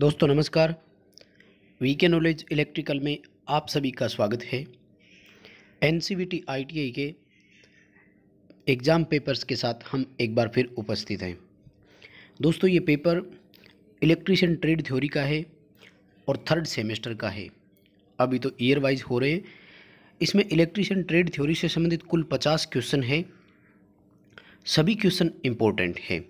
दोस्तों नमस्कार वी के नॉलेज इलेक्ट्रिकल में आप सभी का स्वागत है एन सी आई के एग्ज़ाम पेपर्स के साथ हम एक बार फिर उपस्थित हैं दोस्तों ये पेपर इलेक्ट्रिशियन ट्रेड थ्योरी का है और थर्ड सेमेस्टर का है अभी तो ईयर वाइज हो रहे हैं इसमें इलेक्ट्रिशियन ट्रेड थ्योरी से संबंधित कुल पचास क्वेश्चन हैं सभी क्वेश्चन इम्पोर्टेंट हैं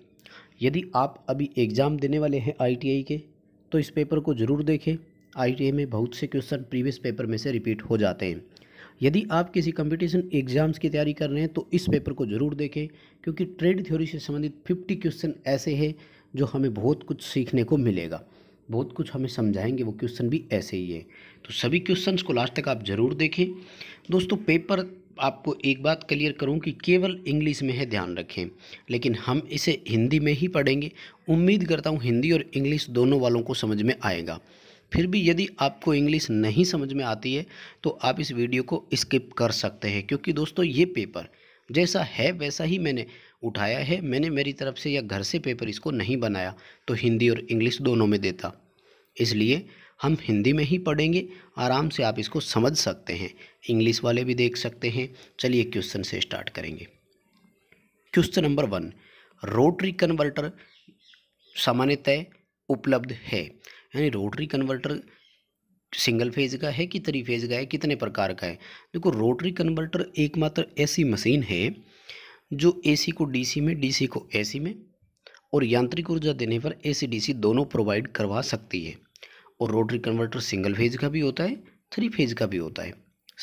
यदि आप अभी एग्ज़ाम देने वाले हैं आईटीआई के तो इस पेपर को ज़रूर देखें आई में बहुत से क्वेश्चन प्रीवियस पेपर में से रिपीट हो जाते हैं यदि आप किसी कंपटीशन एग्ज़ाम्स की तैयारी कर रहे हैं तो इस पेपर को ज़रूर देखें क्योंकि ट्रेड थ्योरी से संबंधित फिफ्टी क्वेश्चन ऐसे हैं जो हमें बहुत कुछ सीखने को मिलेगा बहुत कुछ हमें समझाएंगे वो क्वेश्चन भी ऐसे ही है तो सभी क्वेश्चंस को लास्ट तक आप ज़रूर देखें दोस्तों पेपर आपको एक बात क्लियर करूं कि केवल इंग्लिश में है ध्यान रखें लेकिन हम इसे हिंदी में ही पढ़ेंगे उम्मीद करता हूं हिंदी और इंग्लिश दोनों वालों को समझ में आएगा फिर भी यदि आपको इंग्लिश नहीं समझ में आती है तो आप इस वीडियो को स्किप कर सकते हैं क्योंकि दोस्तों ये पेपर जैसा है वैसा ही मैंने उठाया है मैंने मेरी तरफ से या घर से पेपर इसको नहीं बनाया तो हिंदी और इंग्लिश दोनों में देता इसलिए हम हिंदी में ही पढ़ेंगे आराम से आप इसको समझ सकते हैं इंग्लिश वाले भी देख सकते हैं चलिए क्वेश्चन से स्टार्ट करेंगे question number one rotary converter सामान्यतः उपलब्ध है यानी रोटरी कन्वर्टर सिंगल फेज का है कि थ्री फेज का है कितने प्रकार का है देखो रोटरी कन्वर्टर एकमात्र ऐसी मशीन है जो एसी को डीसी में डीसी को एसी में और यांत्रिक ऊर्जा देने पर एसी डीसी दोनों प्रोवाइड करवा सकती है और रोटरी कन्वर्टर सिंगल फेज का भी होता है थ्री फेज का भी होता है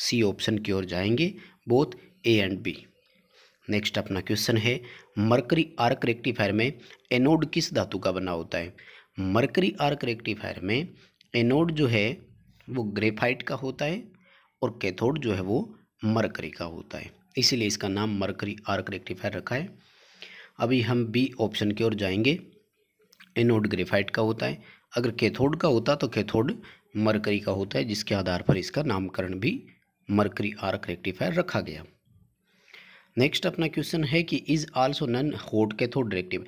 सी ऑप्शन की ओर जाएंगे both A and B next अपना क्वेश्चन है मरकरी आर्क रेक्टिफायर में एनोड किस धातु का बना होता है मरकरी आर्क रेक्टिफायर में एनोड जो है वो ग्रेफाइट का होता है और कैथोड जो है वो मरकरी का होता है इसीलिए इसका नाम मरकरी आर्क रेक्टिफायर रखा है अभी हम बी ऑप्शन की ओर जाएंगे एनोड ग्रेफाइट का होता है अगर कैथोड का होता तो कैथोड मरकरी का होता है जिसके आधार पर इसका नामकरण भी मरकरी आर्क रेक्टिफायर रखा गया नेक्स्ट अपना क्वेश्चन है कि is also none hot cathode रेक्टिव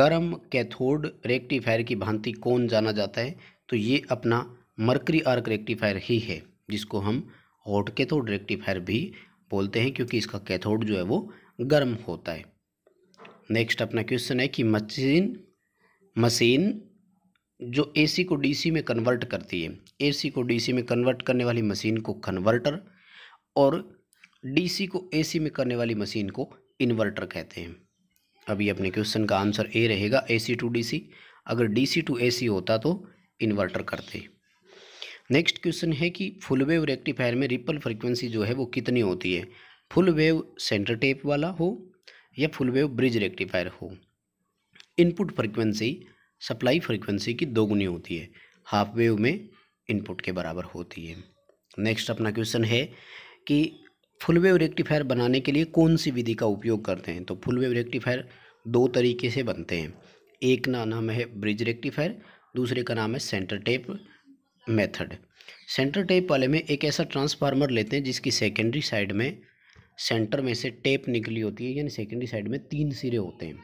गर्म कैथोड रेक्टिफायर की भांति कौन जाना जाता है तो ये अपना मरकरी आर्क रेक्टिफायर ही है जिसको हम हॉट कैथोड रेक्टिफायर भी बोलते हैं क्योंकि इसका कैथोड जो है वो गर्म होता है नेक्स्ट अपना क्वेश्चन है कि मशीन मशीन जो एसी को डीसी में कन्वर्ट करती है एसी को डीसी में कन्वर्ट करने वाली मशीन को कन्वर्टर और डीसी को एसी में करने वाली मशीन को इन्वर्टर कहते हैं अभी अपने क्वेश्चन का आंसर ए रहेगा एसी टू डीसी अगर डीसी टू एसी होता तो इन्वर्टर करते नेक्स्ट क्वेश्चन है कि फुल वेव रेक्टिफायर में रिपल फ्रीक्वेंसी जो है वो कितनी होती है फुल वेव सेंटर टेप वाला हो या फुल वेव ब्रिज रेक्टिफायर हो इनपुट फ्रीक्वेंसी सप्लाई फ्रीक्वेंसी की दोगुनी होती है हाफ वेव में इनपुट के बराबर होती है नेक्स्ट अपना क्वेश्चन है कि फुल वेव रेक्टिफायर बनाने के लिए कौन सी विधि का उपयोग करते हैं तो फुल वेव रेक्टिफायर दो तरीके से बनते हैं एक का नाम है ब्रिज रेक्टिफायर दूसरे का नाम है centre tap method centre tap वाले में एक ऐसा ट्रांसफार्मर लेते हैं जिसकी सेकेंडरी साइड में सेंटर में से टेप निकली होती है यानी सेकेंडरी साइड में तीन सिरे होते हैं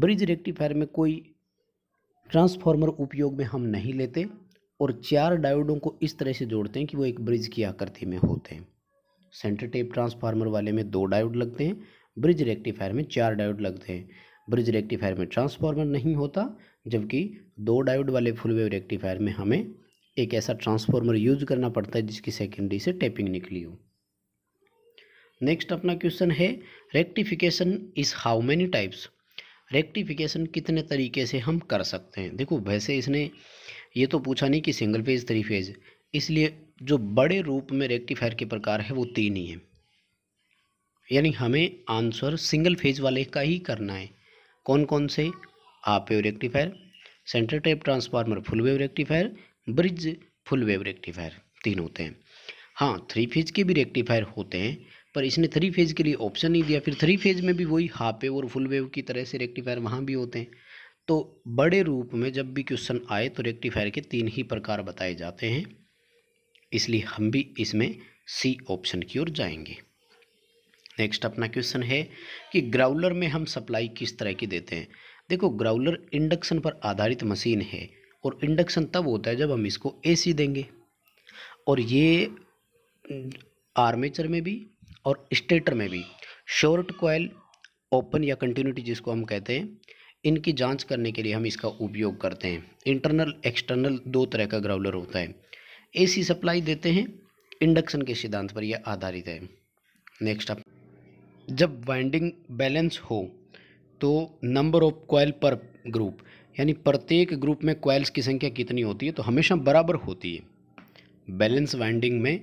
ब्रिज रेक्टिफायर में कोई ट्रांसफार्मर उपयोग में हम नहीं लेते और चार डायोडों को इस तरह से जोड़ते हैं कि वो एक ब्रिज की आकृति में होते हैं सेंटर टेप ट्रांसफार्मर वाले में दो डायोड लगते हैं ब्रिज रेक्टिफायर में चार डायोड लगते हैं ब्रिज रेक्टिफायर में ट्रांसफार्मर नहीं होता जबकि दो डायोड वाले फुल वेव रेक्टिफायर में हमें एक ऐसा ट्रांसफार्मर यूज करना पड़ता है जिसकी सेकेंडरी से टेपिंग निकली हो नेक्स्ट अपना क्वेश्चन है rectification is how many types rectification कितने तरीके से हम कर सकते हैं देखो वैसे इसने ये तो पूछा नहीं कि सिंगल फेज थ्री फेज इसलिए जो बड़े रूप में रेक्टिफायर के प्रकार है वो तीन ही हैं यानी हमें आंसर सिंगल फेज वाले का ही करना है कौन कौन से आप wave rectifier centre type transformer full wave rectifier bridge full wave rectifier तीन होते हैं हाँ थ्री फेज के भी रेक्टिफायर होते हैं पर इसने थ्री फेज़ के लिए ऑप्शन नहीं दिया फिर थ्री फेज़ में भी वही हाफ वेव और फुल वेव की तरह से रेक्टिफायर वहाँ भी होते हैं तो बड़े रूप में जब भी क्वेश्चन आए तो रेक्टिफायर के तीन ही प्रकार बताए जाते हैं इसलिए हम भी इसमें सी ऑप्शन की ओर जाएंगे नेक्स्ट अपना क्वेश्चन है कि ग्राउलर में हम सप्लाई किस तरह की देते हैं देखो ग्राउलर इंडक्शन पर आधारित मशीन है और इंडक्शन तब होता है जब हम इसको एसी देंगे और ये आर्मेचर में भी और स्टेटर में भी शॉर्ट कोयल ओपन या कंटिन्यूटी जिसको हम कहते हैं इनकी जांच करने के लिए हम इसका उपयोग करते हैं इंटरनल एक्सटर्नल दो तरह का ग्राउलर होता है एसी सप्लाई देते हैं इंडक्शन के सिद्धांत पर यह आधारित है नेक्स्ट आप जब वाइंडिंग बैलेंस हो तो नंबर ऑफ कोयल पर ग्रुप यानी प्रत्येक ग्रुप में क्वाइल्स की संख्या कितनी होती है तो हमेशा बराबर होती है बैलेंस वाइंडिंग में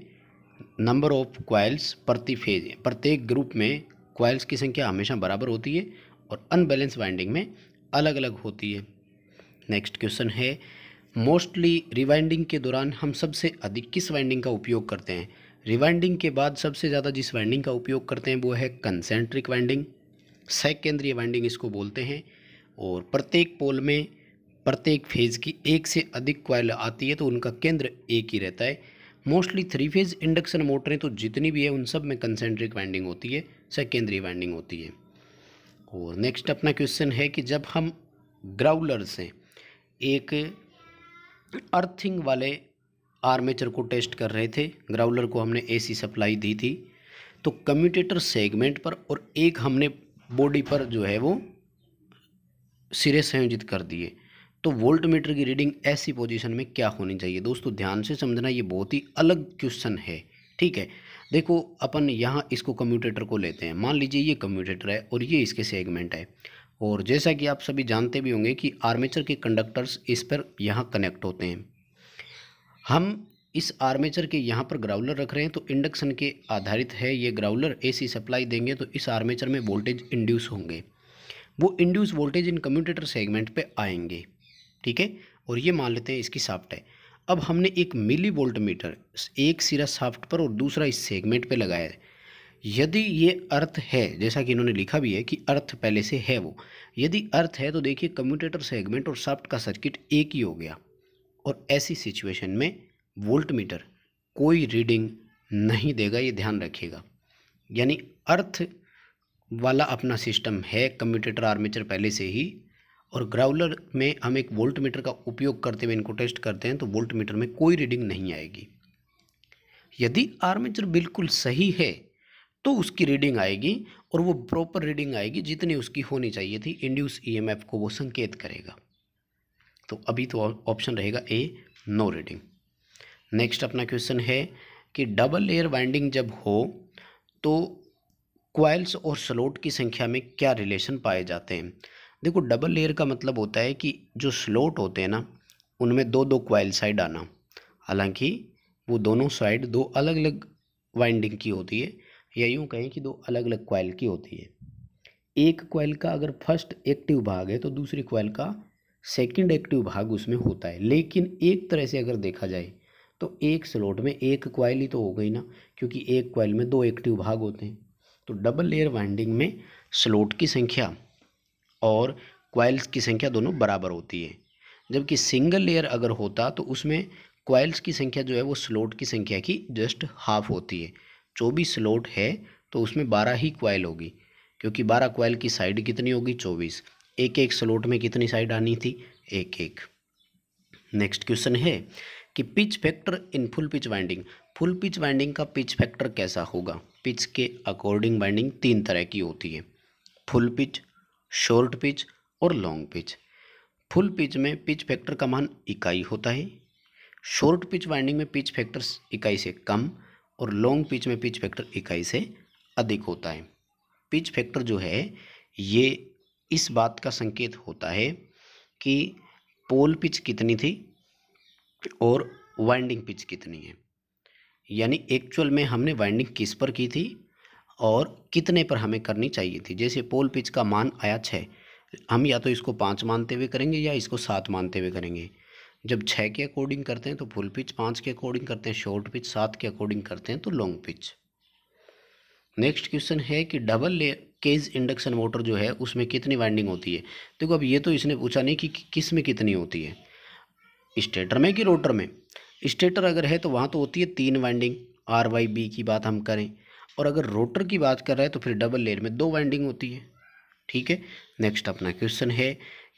नंबर ऑफ क्वाइल्स प्रति फेज प्रत्येक ग्रुप में क्वाइल्स की संख्या हमेशा बराबर होती है और अनबैलेंस वाइंडिंग में अलग अलग होती है नेक्स्ट क्वेश्चन है मोस्टली रिवाइंडिंग के दौरान हम सबसे अधिक किस वाइंडिंग का उपयोग करते हैं रिवाइंडिंग के बाद सबसे ज़्यादा जिस वाइंडिंग का उपयोग करते हैं वो है कंसेंट्रिक वाइंडिंग सेकेंद्रीय वाइंडिंग इसको बोलते हैं और प्रत्येक पोल में प्रत्येक फेज़ की एक से अधिक क्वाइल आती है तो उनका केंद्र एक ही रहता है मोस्टली थ्री फेज इंडक्शन मोटरें तो जितनी भी है उन सब में कंसेंट्रिक वाइंडिंग होती है सेकेंडरी वाइंडिंग होती है और नेक्स्ट अपना क्वेश्चन है कि जब हम ग्राउलर से एक अर्थिंग वाले आर्मेचर को टेस्ट कर रहे थे ग्राउलर को हमने एसी सप्लाई दी थी तो कम्यूटेटर सेगमेंट पर और एक हमने बॉडी पर जो है वो सिरे संयोजित कर दिए तो वोल्ट मीटर की रीडिंग ऐसी पोजीशन में क्या होनी चाहिए दोस्तों ध्यान से समझना ये बहुत ही अलग क्वेश्चन है ठीक है देखो अपन यहाँ इसको कम्यूटेटर को लेते हैं मान लीजिए ये कम्यूटेटर है और ये इसके सेगमेंट है और जैसा कि आप सभी जानते भी होंगे कि आर्मेचर के कंडक्टर्स इस पर यहाँ कनेक्ट होते हैं हम इस आर्मेचर के यहाँ पर ग्राउलर रख रहे हैं तो इंडक्शन के आधारित है ये ग्राउलर एसी सप्लाई देंगे तो इस आर्मेचर में वोल्टेज इंड्यूस होंगे वो इंड्यूस वोल्टेज इन कम्यूटेटर सेगमेंट पे आएंगे ठीक है और ये मान लेते हैं इसकी साफ्ट है अब हमने एक मिली वोल्ट मीटर एक सिरा साफ्ट पर और दूसरा इस सेगमेंट पर लगाया है यदि ये अर्थ है जैसा कि इन्होंने लिखा भी है कि अर्थ पहले से है वो यदि अर्थ है तो देखिए कम्यूटेटर सेगमेंट और साफ्ट का सर्किट एक ही हो गया और ऐसी सिचुएशन में वोल्ट मीटर कोई रीडिंग नहीं देगा ये ध्यान रखिएगा यानी अर्थ वाला अपना सिस्टम है कम्यूटेटर आर्मेचर पहले से ही और ग्राउलर में हम एक वोल्ट मीटर का उपयोग करते हुए इनको टेस्ट करते हैं तो वोल्ट मीटर में कोई रीडिंग नहीं आएगी यदि आर्मेचर बिल्कुल सही है तो उसकी रीडिंग आएगी और वो प्रॉपर रीडिंग आएगी जितनी उसकी होनी चाहिए थी इंड्यूस ईएमएफ को वो संकेत करेगा तो अभी तो ऑप्शन रहेगा ए नो रीडिंग नेक्स्ट अपना क्वेश्चन है कि डबल लेयर वाइंडिंग जब हो तो क्वाइल्स और स्लोट की संख्या में क्या रिलेशन पाए जाते हैं देखो डबल लेयर का मतलब होता है कि जो स्लोट होते हैं ना उनमें दो दो क्वाइल साइड आना हालांकि वो दोनों साइड दो अलग अलग वाइंडिंग की होती है या यूँ कहें कि दो अलग अलग क्वाइल की होती है एक क्वाइल का अगर फर्स्ट एक्टिव भाग है तो दूसरी क्वाइल का सेकंड एक्टिव भाग उसमें होता है लेकिन एक तरह से अगर देखा जाए तो एक स्लोट में एक क्वाइल ही तो हो गई ना क्योंकि एक क्वाइल में दो एक्टिव भाग होते हैं तो डबल लेयर वाइंडिंग में स्लोट की संख्या और क्वाइल्स की संख्या दोनों बराबर होती है जबकि सिंगल लेयर अगर होता तो उसमें क्वाइल्स की संख्या जो है वो स्लोट की संख्या की जस्ट हाफ होती है चौबीस स्लोट है तो उसमें बारह ही क्वाइल होगी क्योंकि बारह क्वाइल की साइड कितनी होगी चौबीस एक एक स्लोट में कितनी साइड आनी थी एक एक नेक्स्ट क्वेश्चन है कि pitch factor in full pitch winding full pitch winding का पिच फैक्टर कैसा होगा पिच के अकॉर्डिंग वाइंडिंग तीन तरह की होती है फुल पिच शॉर्ट पिच और लॉन्ग पिच फुल पिच में पिच फैक्टर का मान इकाई होता है शॉर्ट पिच वाइंडिंग में पिच फैक्टर इकाई से कम और लॉन्ग पिच में पिच फैक्टर इकाई से अधिक होता है पिच फैक्टर जो है ये इस बात का संकेत होता है कि पोल पिच कितनी थी और वाइंडिंग पिच कितनी है यानी एक्चुअल में हमने वाइंडिंग किस पर की थी और कितने पर हमें करनी चाहिए थी जैसे पोल पिच का मान आया छः हम या तो इसको पाँच मानते हुए करेंगे या इसको सात मानते हुए करेंगे जब छः के अकॉर्डिंग करते हैं तो फुल पिच पाँच के अकॉर्डिंग करते हैं शॉर्ट पिच सात के अकॉर्डिंग करते हैं तो लॉन्ग पिच नेक्स्ट क्वेश्चन है कि डबल ले केज इंडक्शन मोटर जो है उसमें कितनी वाइंडिंग होती है देखो अब ये तो इसने पूछा नहीं कि किस में कितनी होती है स्टेटर में कि रोटर में स्टेटर अगर है तो वहाँ तो होती है तीन वाइंडिंग आर वाई बी की बात हम करें और अगर रोटर की बात कर रहे हैं तो फिर डबल लेयर में दो वाइंडिंग होती है ठीक है नेक्स्ट अपना क्वेश्चन है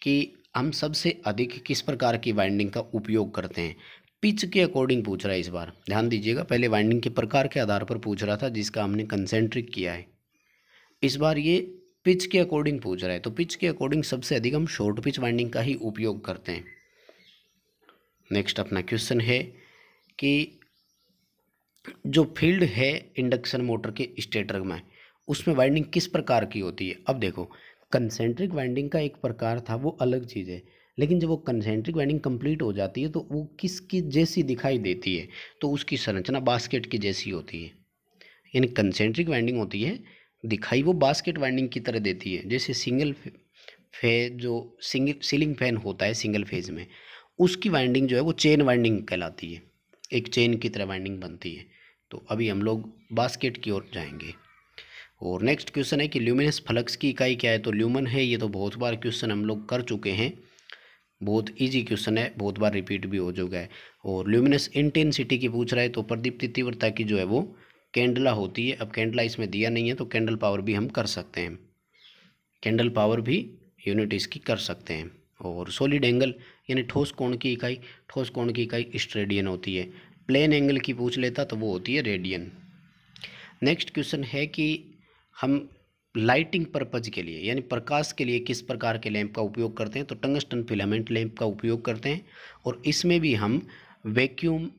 कि हम सबसे अधिक किस प्रकार की वाइंडिंग का उपयोग करते हैं पिच के अकॉर्डिंग पूछ रहा है इस बार ध्यान दीजिएगा पहले वाइंडिंग के प्रकार के आधार पर पूछ रहा था जिसका हमने कंसेंट्रिक किया है इस बार ये पिच के अकॉर्डिंग पूछ रहा है तो पिच के अकॉर्डिंग सबसे अधिक हम शॉर्ट पिच वाइंडिंग का ही उपयोग करते हैं नेक्स्ट अपना क्वेश्चन है कि जो फील्ड है इंडक्शन मोटर के स्टेटर में उसमें वाइंडिंग किस प्रकार की होती है अब देखो कंसेंट्रिक वाइंडिंग का एक प्रकार था वो अलग चीज़ है लेकिन जब वो कंसेंट्रिक वाइंडिंग कंप्लीट हो जाती है तो वो किसकी जैसी दिखाई देती है तो उसकी संरचना बास्केट की जैसी होती है यानी कंसेंट्रिक वाइंडिंग होती है दिखाई वो बास्केट वाइंडिंग की तरह देती है जैसे सिंगल फे जो सिंगल सीलिंग फैन होता है सिंगल फेज में उसकी वाइंडिंग जो है वो चेन वाइंडिंग कहलाती है एक चेन की तरह वाइंडिंग बनती है तो अभी हम लोग बास्केट की ओर जाएंगे और नेक्स्ट क्वेश्चन है कि ल्यूमिनस फ्लक्स की इकाई क्या है तो ल्यूमन है ये तो बहुत बार क्वेश्चन हम लोग कर चुके हैं बहुत इजी क्वेश्चन है बहुत बार रिपीट भी हो चुका है और ल्यूमिनस इंटेंसिटी की पूछ रहा है तो प्रदीप्ति तीव्रता की जो है वो कैंडला होती है अब कैंडला इसमें दिया नहीं है तो कैंडल पावर भी हम कर सकते हैं कैंडल पावर भी यूनिट इसकी कर सकते हैं और सॉलिड एंगल यानी ठोस कोण की इकाई ठोस कोण की इकाई स्ट्रेडियन होती है प्लेन एंगल की पूछ लेता तो वो होती है रेडियन नेक्स्ट क्वेश्चन है कि हम लाइटिंग पर्पज़ के लिए यानी प्रकाश के लिए किस प्रकार के लैंप का उपयोग करते हैं तो टंगस्टन फिलामेंट लैंप का उपयोग करते हैं और इसमें भी हम वैक्यूम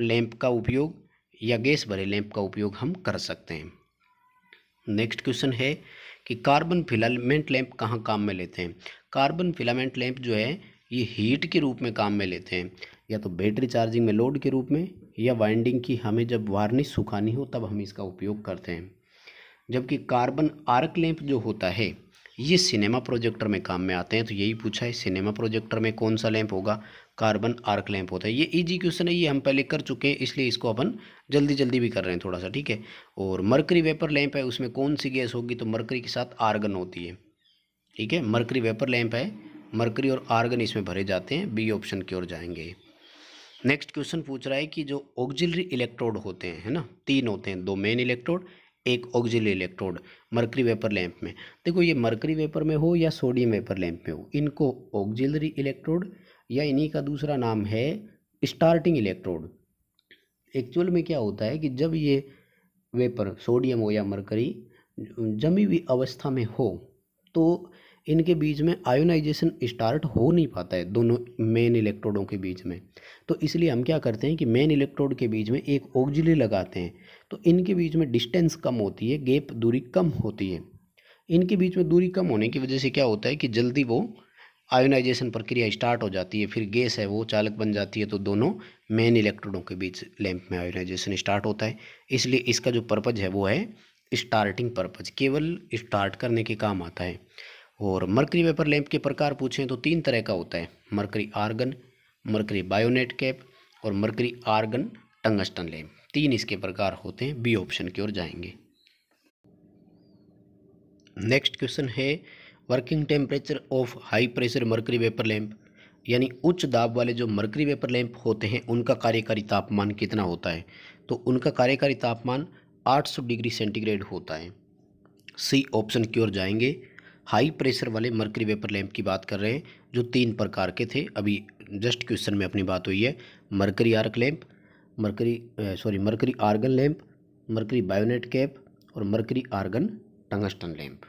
लैंप का उपयोग या गैस भरे लैंप का उपयोग हम कर सकते हैं नेक्स्ट क्वेश्चन है कि कार्बन फिलामेंट लैंप कहाँ काम में लेते हैं कार्बन फिलामेंट लैंप जो है ये हीट के रूप में काम में लेते हैं या तो बैटरी चार्जिंग में लोड के रूप में या वाइंडिंग की हमें जब वार्निश सुखानी हो तब हम इसका उपयोग करते हैं जबकि कार्बन आर्क लैंप जो होता है ये सिनेमा प्रोजेक्टर में काम में आते हैं तो यही पूछा है सिनेमा प्रोजेक्टर में कौन सा लैंप होगा कार्बन आर्क लैंप होता है ये इजी क्वेश्चन है ये हम पहले कर चुके हैं इसलिए इसको अपन जल्दी जल्दी भी कर रहे हैं थोड़ा सा ठीक है और मरकरी वेपर लैंप है उसमें कौन सी गैस होगी तो मरकरी के साथ आर्गन होती है ठीक है मरकरी वेपर लैंप है मरकरी और आर्गन इसमें भरे जाते हैं बी ऑप्शन की ओर जाएंगे नेक्स्ट क्वेश्चन पूछ रहा है कि जो ऑक्जिलरी इलेक्ट्रोड होते हैं है ना तीन होते हैं दो मेन इलेक्ट्रोड एक auxiliary electrode mercury vapour lamp में देखो ये मर्करी वेपर में हो या सोडियम वेपर लैंप में हो इनको ऑक्जिलरी इलेक्ट्रोड या इन्हीं का दूसरा नाम है स्टार्टिंग इलेक्ट्रोड एक्चुअल में क्या होता है कि जब ये वेपर सोडियम हो या मरकरी जमी हुई अवस्था में हो तो इनके बीच में आयोनाइजेशन स्टार्ट हो नहीं पाता है दोनों मेन इलेक्ट्रोडों के बीच में तो इसलिए हम क्या करते हैं कि मेन इलेक्ट्रोड के बीच में एक ऑक्जिली लगाते हैं तो इनके बीच में डिस्टेंस कम होती है गेप दूरी कम होती है इनके बीच में दूरी कम होने की वजह से क्या होता है कि जल्दी वो आयोनाइजेशन प्रक्रिया स्टार्ट हो जाती है फिर गैस है वो चालक बन जाती है तो दोनों मेन इलेक्ट्रोडों के बीच लैंप में आयोनाइजेशन स्टार्ट होता है इसलिए इसका जो पर्पज़ है वो है स्टार्टिंग पर्पज़ केवल स्टार्ट करने के काम आता है और मरकरी वेपर लैंप के प्रकार पूछें तो तीन तरह का होता है mercury argon mercury bayonet cap और मरकरी आर्गन टंगस्टन लैंप तीन इसके प्रकार होते हैं बी ऑप्शन की ओर जाएंगे नेक्स्ट क्वेश्चन है working temperature of high pressure mercury vapour lamp यानी उच्च दाब वाले जो मरकरी वेपर लैंप होते हैं उनका कार्यकारी तापमान कितना होता है तो उनका कार्यकारी तापमान 800 डिग्री सेंटीग्रेड होता है सी ऑप्शन की ओर जाएंगे हाई प्रेशर वाले मर्करी वेपर लैंप की बात कर रहे हैं जो तीन प्रकार के थे अभी जस्ट क्वेश्चन में अपनी बात हुई है mercury arc lamp mercury sorry mercury argon lamp mercury bayonet cap और mercury argon tungsten lamp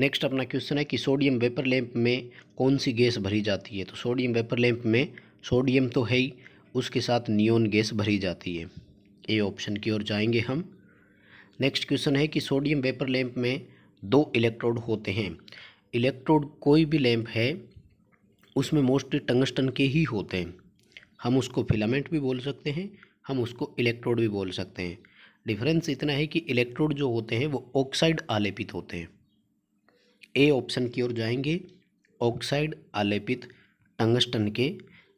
next अपना क्वेश्चन है कि सोडियम वेपर लैंप में कौन सी गैस भरी जाती है तो सोडियम वेपर लैंप में सोडियम तो है ही उसके साथ नियोन गैस भरी जाती है ए ऑप्शन की ओर जाएंगे हम नेक्स्ट क्वेश्चन है कि सोडियम वेपर लैंप में दो इलेक्ट्रोड होते हैं इलेक्ट्रोड कोई भी लैंप है उसमें मोस्टली टंगस्टन के ही होते हैं हम उसको फिलामेंट भी बोल सकते हैं हम उसको इलेक्ट्रोड भी बोल सकते हैं डिफरेंस इतना है कि इलेक्ट्रोड जो होते हैं वो ऑक्साइड आलेपित होते हैं ए ऑप्शन की ओर जाएंगे ऑक्साइड आलेपित टंगस्टन के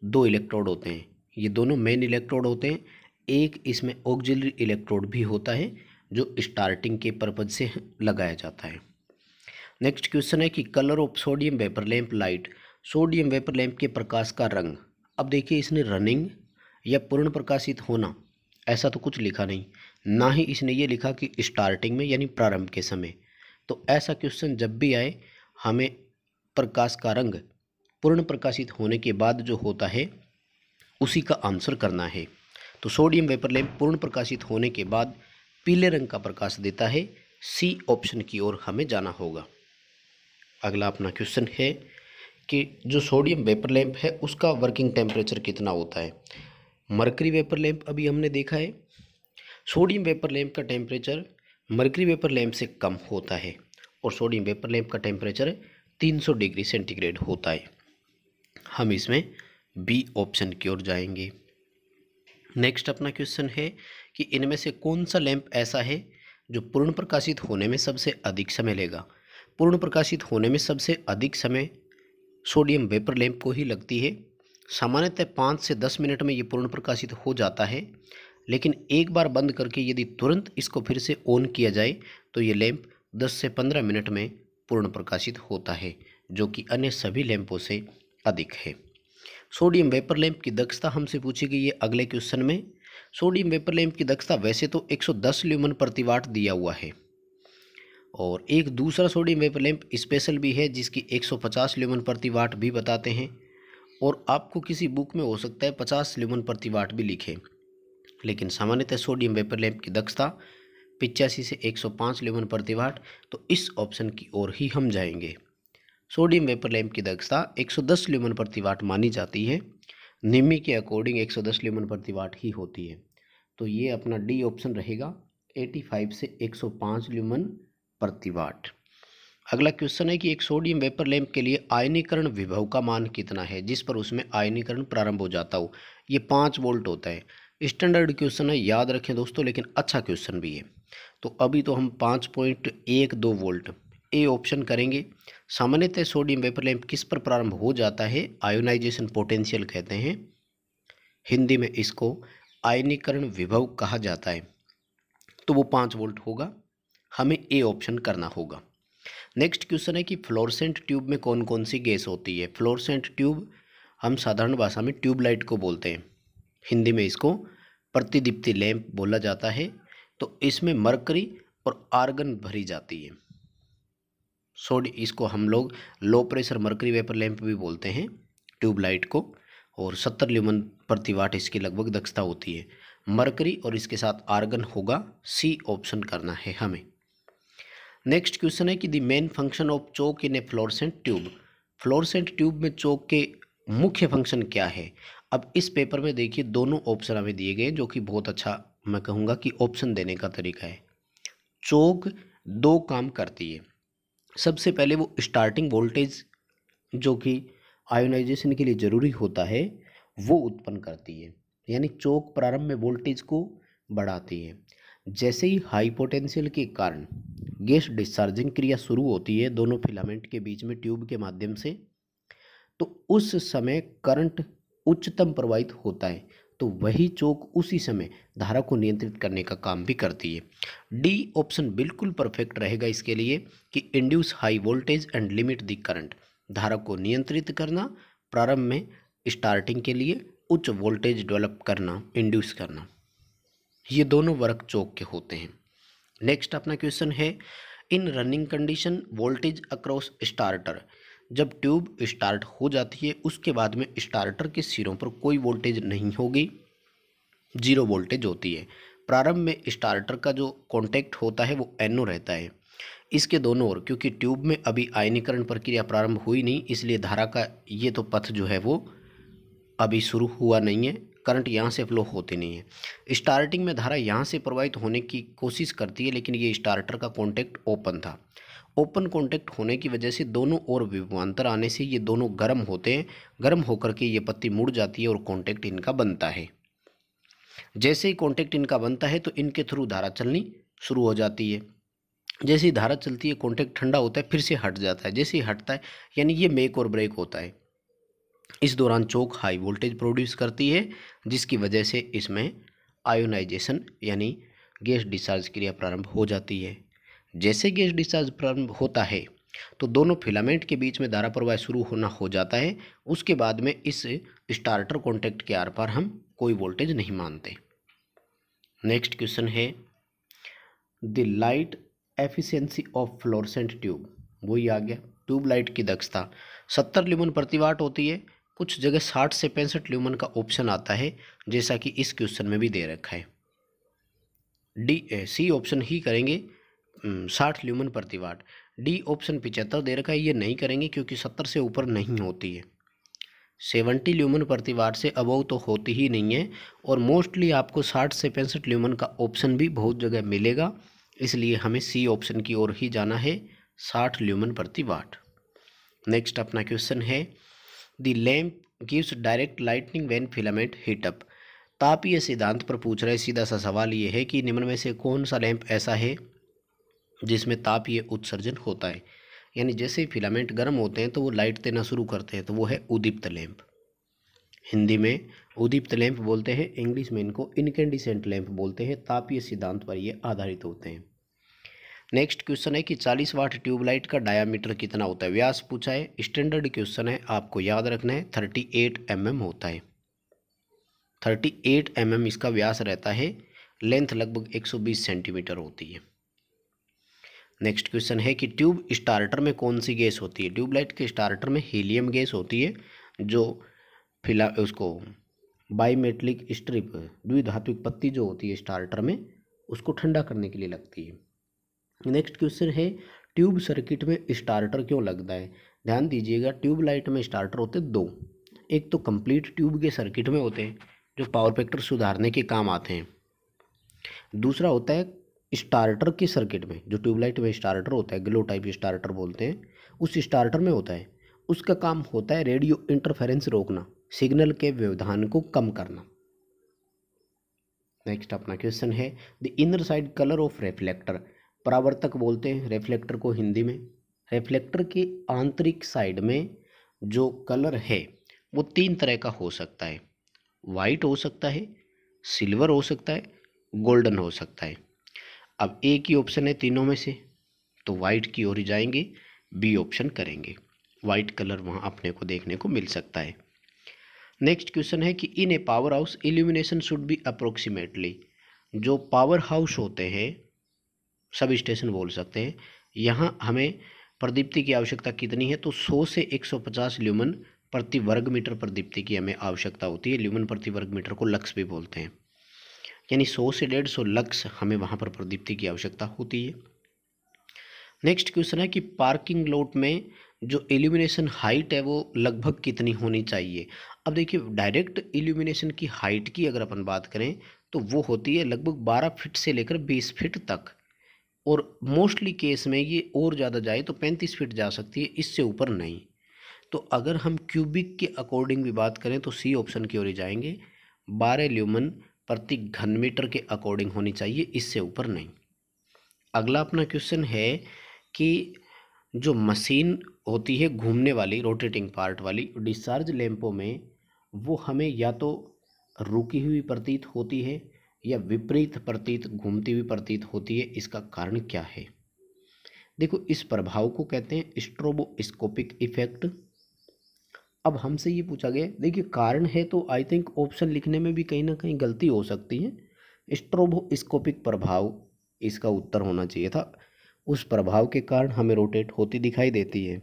दो इलेक्ट्रोड होते हैं ये दोनों मेन इलेक्ट्रोड होते हैं एक इसमें ऑक्जिलरी इलेक्ट्रोड भी होता है जो स्टार्टिंग के पर्पज से लगाया जाता है नेक्स्ट क्वेश्चन है कि colour of sodium vapour lamp light sodium vapour lamp के प्रकाश का रंग अब देखिए इसने रनिंग या पूर्ण प्रकाशित होना ऐसा तो कुछ लिखा नहीं ना ही इसने ये लिखा कि स्टार्टिंग में यानी प्रारंभ के समय तो ऐसा क्वेश्चन जब भी आए हमें प्रकाश का रंग पूर्ण प्रकाशित होने के बाद जो होता है उसी का आंसर करना है तो सोडियम वेपर लैंप पूर्ण प्रकाशित होने के बाद पीले रंग का प्रकाश देता है सी ऑप्शन की ओर हमें जाना होगा अगला अपना क्वेश्चन है कि जो सोडियम वेपर लैंप है उसका वर्किंग टेम्परेचर कितना होता है मरकरी वेपर लैंप अभी हमने देखा है सोडियम वेपर लैंप का टेम्परेचर मरकरी वेपर लैंप से कम होता है और सोडियम वेपर लैंप का टेम्परेचर 300 डिग्री सेंटीग्रेड होता है हम इसमें बी ऑप्शन की ओर जाएंगे नेक्स्ट अपना क्वेश्चन है कि इनमें से कौन सा लैंप ऐसा है जो पूर्ण प्रकाशित होने में सबसे अधिक समय लेगा पूर्ण प्रकाशित होने में सबसे अधिक समय सोडियम वेपर लैंप को ही लगती है सामान्यतः पाँच से दस मिनट में ये पूर्ण प्रकाशित हो जाता है लेकिन एक बार बंद करके यदि तुरंत इसको फिर से ऑन किया जाए तो ये लैंप दस से पंद्रह मिनट में पूर्ण प्रकाशित होता है जो कि अन्य सभी लैंपों से अधिक है सोडियम वेपर लैंप की दक्षता हमसे पूछी गई है अगले क्वेश्चन में सोडियम वेपर लैंप की दक्षता वैसे तो 110 ल्यूमन प्रति वाट दिया हुआ है और एक दूसरा सोडियम वेपर लैंप स्पेशल भी है जिसकी 150 ल्यूमन प्रति वाट भी बताते हैं और आपको किसी बुक में हो सकता है 50 ल्यूमन प्रति वाट भी लिखे लेकिन सामान्यतः सोडियम वेपर लैंप की दक्षता पिचासी से 105 ल्यूमन प्रति वाट तो इस ऑप्शन की ओर ही हम जाएंगे सोडियम वेपर लैंप की दक्षता दस ल्यूमन प्रति वाट मानी जाती है निम्मी के अकॉर्डिंग 110 ल्यूमन प्रति वाट ही होती है तो ये अपना डी ऑप्शन रहेगा 85 से 105 ल्यूमन प्रति वाट अगला क्वेश्चन है कि एक सोडियम वेपर लैंप के लिए आयनीकरण विभव का मान कितना है जिस पर उसमें आयनीकरण प्रारंभ हो जाता हो ये पाँच वोल्ट होता है स्टैंडर्ड क्वेश्चन है याद रखें दोस्तों लेकिन अच्छा क्वेश्चन भी है तो अभी तो हम पाँच पॉइंट एक दो वोल्ट ए ऑप्शन करेंगे सामान्यतः सोडियम वेपर लैंप किस पर प्रारंभ हो जाता है आयोनाइजेशन पोटेंशियल कहते हैं हिंदी में इसको आयनीकरण विभव कहा जाता है तो वो पाँच वोल्ट होगा हमें ए ऑप्शन करना होगा नेक्स्ट क्वेश्चन है कि फ्लोरसेंट ट्यूब में कौन कौन सी गैस होती है फ्लोरसेंट ट्यूब हम साधारण भाषा में ट्यूबलाइट को बोलते हैं हिंदी में इसको प्रतिदीप्ति लैंप बोला जाता है तो इसमें मरकरी और आर्गन भरी जाती है सोड इसको हम लोग low pressure mercury vapour lamp भी बोलते हैं ट्यूबलाइट को और सत्तर ल्यूमन प्रति वाट इसकी लगभग दक्षता होती है मरकरी और इसके साथ आर्गन होगा सी ऑप्शन करना है हमें नेक्स्ट क्वेश्चन है कि the main function of choke in a fluorescent tube fluorescent tube में चौक के मुख्य फंक्शन क्या है अब इस पेपर में देखिए दोनों ऑप्शन हमें दिए गए जो कि बहुत अच्छा मैं कहूँगा कि ऑप्शन देने का तरीका है चौक दो काम करती है सबसे पहले वो स्टार्टिंग वोल्टेज जो कि आयोनाइजेशन के लिए ज़रूरी होता है वो उत्पन्न करती है यानी चौक प्रारंभ में वोल्टेज को बढ़ाती है जैसे ही हाई पोटेंशियल के कारण गैस डिस्चार्जिंग क्रिया शुरू होती है दोनों फिलामेंट के बीच में ट्यूब के माध्यम से तो उस समय करंट उच्चतम प्रवाहित होता है तो वही चौक उसी समय धारा को नियंत्रित करने का काम भी करती है डी ऑप्शन बिल्कुल परफेक्ट रहेगा इसके लिए कि induce high voltage and limit the current धारा को नियंत्रित करना प्रारंभ में स्टार्टिंग के लिए उच्च वोल्टेज डेवलप करना इंड्यूस करना ये दोनों वर्क चौक के होते हैं नेक्स्ट अपना क्वेश्चन है in running condition voltage across starter जब ट्यूब स्टार्ट हो जाती है उसके बाद में स्टार्टर के सिरों पर कोई वोल्टेज नहीं होगी जीरो वोल्टेज होती है प्रारंभ में स्टार्टर का जो कांटेक्ट होता है वो एनो रहता है इसके दोनों ओर क्योंकि ट्यूब में अभी आयनीकरण प्रक्रिया प्रारंभ हुई नहीं इसलिए धारा का ये तो पथ जो है वो अभी शुरू हुआ नहीं है करंट यहाँ से फ्लो होते नहीं है स्टार्टिंग में धारा यहाँ से प्रवाहित होने की कोशिश करती है लेकिन ये स्टार्टर का कॉन्टैक्ट ओपन था ओपन कॉन्टैक्ट होने की वजह से दोनों और विभवान्तर आने से ये दोनों गर्म होते हैं गर्म होकर के ये पत्ती मुड़ जाती है और कॉन्टैक्ट इनका बनता है जैसे ही कॉन्टैक्ट इनका बनता है तो इनके थ्रू धारा चलनी शुरू हो जाती है जैसे ही धारा चलती है कॉन्टैक्ट ठंडा होता है फिर से हट जाता है जैसे ही हटता है यानी ये मेक और ब्रेक होता है इस दौरान चौक हाई वोल्टेज प्रोड्यूस करती है जिसकी वजह से इसमें आयोनाइजेशन यानी गैस डिस्चार्ज क्रिया प्रारंभ हो जाती है जैसे गैस डिस्चार्ज प्रारंभ होता है तो दोनों फिलामेंट के बीच में धारा प्रवाह शुरू होना हो जाता है उसके बाद में इस स्टार्टर कॉन्टैक्ट के आर पर हम कोई वोल्टेज नहीं मानते नेक्स्ट क्वेश्चन है the light efficiency of fluorescent tube वही आ गया ट्यूब लाइट की दक्षता सत्तर ल्यूमन प्रतिवाट होती है कुछ जगह साठ से पैंसठ ल्यूमन का ऑप्शन आता है जैसा कि इस क्वेश्चन में भी दे रखा है डी सी ऑप्शन ही करेंगे साठ ल्यूमन प्रति वाट डी ऑप्शन पिचहत्तर दे रखा है ये नहीं करेंगे क्योंकि सत्तर से ऊपर नहीं होती है सेवेंटी ल्यूमन प्रति वाट से अबव तो होती ही नहीं है और मोस्टली आपको साठ से पैंसठ ल्यूमन का ऑप्शन भी बहुत जगह मिलेगा इसलिए हमें सी ऑप्शन की ओर ही जाना है साठ ल्यूमन प्रति वाट नेक्स्ट अपना क्वेश्चन है the lamp gives direct lightning when filament heat up तापीय सिद्धांत पर पूछ रहे सीधा सा सवाल ये है कि निम्न में से कौन सा लैंप ऐसा है जिसमें तापीय उत्सर्जन होता है यानी जैसे ही फिलामेंट गर्म होते हैं तो वो लाइट देना शुरू करते हैं तो वो है उदीप्त लैम्प हिंदी में उदीप्त लैंप बोलते हैं इंग्लिश में इनको इनकेंडिसेंट लैंप बोलते हैं तापीय सिद्धांत पर ये आधारित होते हैं नेक्स्ट क्वेश्चन है कि 40 वाट ट्यूबलाइट का डायामीटर कितना होता है व्यास पूछा है स्टैंडर्ड क्वेश्चन है आपको याद रखना है 38 एट mm होता है 38 एट mm इसका व्यास रहता है लेंथ लगभग 120 सेंटीमीटर होती है नेक्स्ट क्वेश्चन है कि ट्यूब स्टार्टर में कौन सी गैस होती है ट्यूबलाइट के स्टार्टर में हीलियम गैस होती है जो फिला उसको बायोमेट्रिक स्ट्रिप द्विधात्विक पत्ती जो होती है स्टार्टर में उसको ठंडा करने के लिए लगती है नेक्स्ट क्वेश्चन है ट्यूब सर्किट में स्टार्टर क्यों लगता है ध्यान दीजिएगा ट्यूबलाइट में स्टार्टर होते दो एक तो कंप्लीट ट्यूब के सर्किट में होते हैं जो पावर फैक्टर सुधारने के काम आते हैं दूसरा होता है स्टार्टर की सर्किट में जो ट्यूबलाइट में स्टार्टर होता है ग्लो टाइप स्टार्टर बोलते हैं उस स्टार्टर में होता है उसका काम होता है रेडियो इंटरफेरेंस रोकना सिग्नल के व्यवधान को कम करना नेक्स्ट अपना क्वेश्चन है the inner side colour of reflector परावर्तक बोलते हैं रेफ्लेक्टर को हिंदी में रेफ्लेक्टर के आंतरिक साइड में जो कलर है वो तीन तरह का हो सकता है वाइट हो सकता है सिल्वर हो सकता है गोल्डन हो सकता है अब ए की ऑप्शन है तीनों में से तो वाइट की ओर ही जाएंगे बी ऑप्शन करेंगे वाइट कलर वहाँ अपने को देखने को मिल सकता है नेक्स्ट क्वेश्चन है कि in a power house illumination should be approximately जो पावर हाउस होते हैं सब स्टेशन बोल सकते हैं यहाँ हमें प्रदीप्ति की आवश्यकता कितनी है तो 100 से 150 ल्यूमन प्रति वर्ग मीटर प्रदीप्ति की हमें आवश्यकता होती है ल्यूमन प्रति वर्ग मीटर को लक्स भी बोलते हैं यानी 100 से 150 लक्स हमें वहाँ पर प्रदीप्ति की आवश्यकता होती है नेक्स्ट क्वेश्चन है कि पार्किंग लॉट में जो एल्यूमिनेशन हाइट है वो लगभग कितनी होनी चाहिए अब देखिए डायरेक्ट एल्यूमिनेशन की हाइट की अगर अपन बात करें तो वो होती है लगभग 12 फीट से लेकर 20 फीट तक और मोस्टली केस में ये और ज़्यादा जाए तो 35 फीट जा सकती है इससे ऊपर नहीं तो अगर हम क्यूबिक के अकॉर्डिंग भी बात करें तो सी ऑप्शन की ओर ही जाएंगे बारह ल्यूमन प्रति घन मीटर के अकॉर्डिंग होनी चाहिए इससे ऊपर नहीं अगला अपना क्वेश्चन है कि जो मशीन होती है घूमने वाली रोटेटिंग पार्ट वाली डिस्चार्ज लैंपों में वो हमें या तो रुकी हुई प्रतीत होती है या विपरीत प्रतीत घूमती हुई प्रतीत होती है इसका कारण क्या है देखो इस प्रभाव को कहते हैं स्ट्रोबोस्कोपिक इफेक्ट अब हमसे ये पूछा गया देखिए कारण है तो आई थिंक ऑप्शन लिखने में भी कहीं ना कहीं गलती हो सकती है स्ट्रोबोस्कोपिक प्रभाव इसका उत्तर होना चाहिए था उस प्रभाव के कारण हमें रोटेट होती दिखाई देती है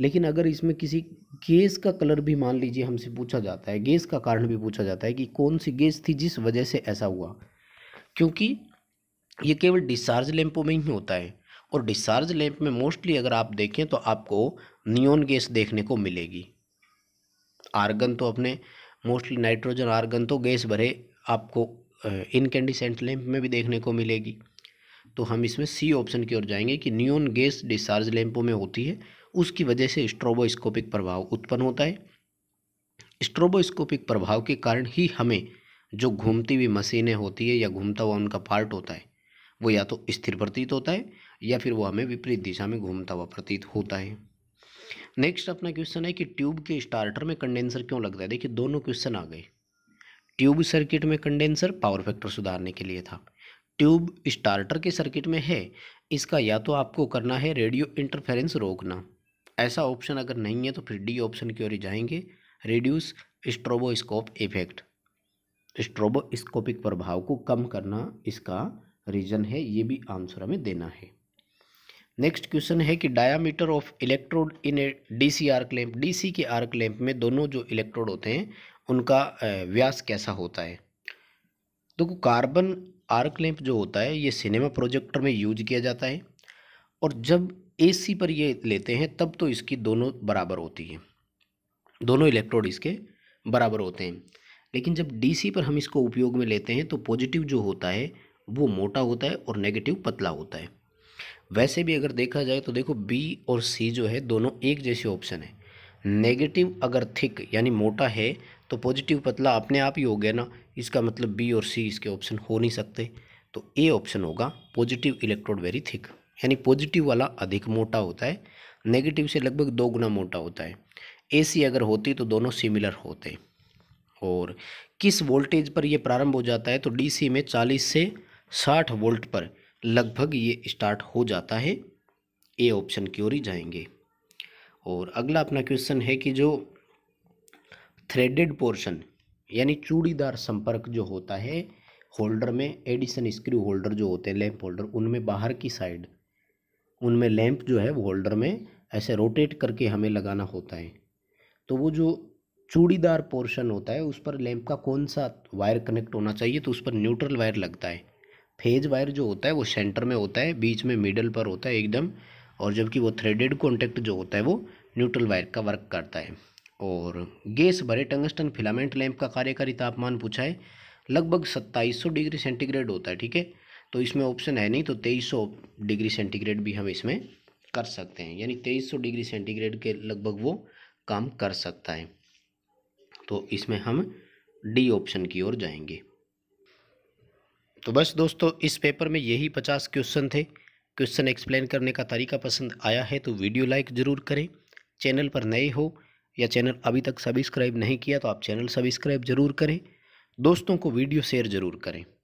लेकिन अगर इसमें किसी गैस का कलर भी मान लीजिए हमसे पूछा जाता है गैस का कारण भी पूछा जाता है कि कौन सी गैस थी जिस वजह से ऐसा हुआ क्योंकि ये केवल डिस्चार्ज लैंपों में ही होता है और डिस्चार्ज लैंप में मोस्टली अगर आप देखें तो आपको नियोन गैस देखने को मिलेगी आर्गन तो अपने मोस्टली नाइट्रोजन आर्गन तो गैस भरे आपको इनकेंडिसेंट लैम्प में भी देखने को मिलेगी तो हम इसमें सी ऑप्शन की ओर जाएंगे कि न्यून गैस डिस्चार्ज लैम्पों में होती है उसकी वजह से स्ट्रोबोस्कोपिक प्रभाव उत्पन्न होता है स्ट्रोबोस्कोपिक प्रभाव के कारण ही हमें जो घूमती हुई मशीनें होती है या घूमता हुआ उनका पार्ट होता है वो या तो स्थिर प्रतीत होता है या फिर वो हमें विपरीत दिशा में घूमता हुआ प्रतीत होता है नेक्स्ट अपना क्वेश्चन है कि ट्यूब के स्टार्टर में कंडेंसर क्यों लगता है देखिए दोनों क्वेश्चन आ गए ट्यूब सर्किट में कंडेंसर पावर फैक्टर सुधारने के लिए था ट्यूब स्टार्टर के सर्किट में है इसका या तो आपको करना है रेडियो इंटरफेरेंस रोकना ऐसा ऑप्शन अगर नहीं है तो फिर डी ऑप्शन की ओर जाएंगे रिड्यूस स्ट्रोबोस्कोप इफेक्ट स्ट्रोबोस्कोपिक प्रभाव को कम करना इसका रीज़न है ये भी आंसर हमें देना है नेक्स्ट क्वेश्चन है कि diameter of electrode in a D C arc lamp C के आर्क लैंप में दोनों जो इलेक्ट्रोड होते हैं उनका व्यास कैसा होता है देखो तो कार्बन आर्क लैंप जो होता है ये सिनेमा प्रोजेक्टर में यूज किया जाता है और जब एसी पर ये लेते हैं तब तो इसकी दोनों बराबर होती है दोनों इलेक्ट्रोड इसके बराबर होते हैं लेकिन जब सी पर हम इसको उपयोग में लेते हैं तो पॉजिटिव जो होता है वो मोटा होता है और नेगेटिव पतला होता है वैसे भी अगर देखा जाए तो देखो बी और सी जो है दोनों एक जैसे ऑप्शन है नेगेटिव अगर थिक यानी मोटा है तो पॉजिटिव पतला अपने आप ही हो गया ना इसका मतलब बी और सी इसके ऑप्शन हो नहीं सकते तो ए ऑप्शन होगा पॉजिटिव इलेक्ट्रोड वेरी थिक यानी पॉजिटिव वाला अधिक मोटा होता है नेगेटिव से लगभग दो गुना मोटा होता है ए सी अगर होती तो दोनों सिमिलर होते और किस वोल्टेज पर यह प्रारंभ हो जाता है तो डी सी में चालीस से साठ वोल्ट पर लगभग ये स्टार्ट हो जाता है ए ऑप्शन की ओर ही जाएंगे और अगला अपना क्वेश्चन है कि जो थ्रेडेड पोर्शन यानी चूड़ीदार संपर्क जो होता है होल्डर में एडिसन स्क्रू होल्डर जो होते हैं लैंप होल्डर उनमें बाहर की साइड उनमें लैंप जो है वो होल्डर में ऐसे रोटेट करके हमें लगाना होता है तो वो जो चूड़ीदार पोर्शन होता है उस पर लैंप का कौन सा वायर कनेक्ट होना चाहिए तो उस पर न्यूट्रल वायर लगता है फेज वायर जो होता है वो सेंटर में होता है बीच में मिडल पर होता है एकदम और जबकि वो थ्रेडेड कॉन्टेक्ट जो होता है वो न्यूट्रल वायर का वर्क करता है और गैस भरे टंगस्टन फिलामेंट लैंप का कार्यकारी तापमान पूछा है लगभग सत्ताईस सौ डिग्री सेंटीग्रेड होता है ठीक है तो इसमें ऑप्शन है नहीं तो तेईस सौ डिग्री सेंटीग्रेड भी हम इसमें कर सकते हैं यानी तेईस सौ डिग्री सेंटीग्रेड के लगभग वो काम कर सकता है तो इसमें हम डी ऑप्शन की ओर जाएंगे तो बस दोस्तों इस पेपर में यही पचास क्वेश्चन थे क्वेश्चन एक्सप्लेन करने का तरीका पसंद आया है तो वीडियो लाइक ज़रूर करें चैनल पर नए हो या चैनल अभी तक सब्सक्राइब नहीं किया तो आप चैनल सब्सक्राइब ज़रूर करें दोस्तों को वीडियो शेयर ज़रूर करें